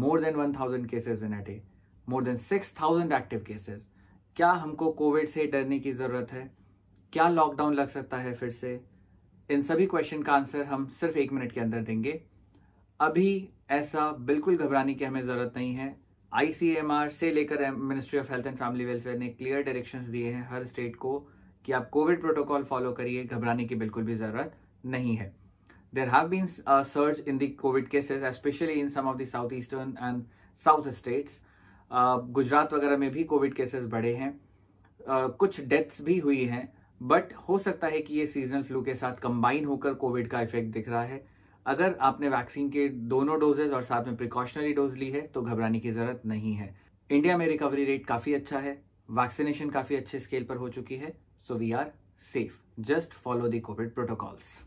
More than one thousand cases in a day more than six thousand active cases क्या हमको Covid से डरने की ज़रूरत है क्या लॉकडाउन लग सकता है फिर से इन सभी क्वेश्चन का आंसर हम सिर्फ एक मिनट के अंदर देंगे अभी ऐसा बिल्कुल घबराने की हमें ज़रूरत नहीं है आईसीएमआर से लेकर ministry of health and family welfare ने क्लियर डायरेक्शंस दिए हैं हर स्टेट को कि आप कोविड प्रोटोकॉल फॉलो करिए घबराने की बिल्कुल भी ज़रूरत नहीं है there have been a uh, surge in the COVID cases, especially in some of the southeastern and south states. Gujarat uh, वगैरह में भी कोविड केसेस बढ़े हैं uh, कुछ डेथ्स भी हुई हैं बट हो सकता है कि ये सीजनल फ्लू के साथ कंबाइन होकर कोविड का इफेक्ट दिख रहा है अगर आपने वैक्सीन के दोनों डोजेज और साथ में प्रिकॉशनरी डोज ली है तो घबराने की ज़रूरत नहीं है इंडिया में रिकवरी रेट काफ़ी अच्छा है वैक्सीनेशन काफ़ी अच्छे स्केल पर हो चुकी है so we are safe just follow the COVID protocols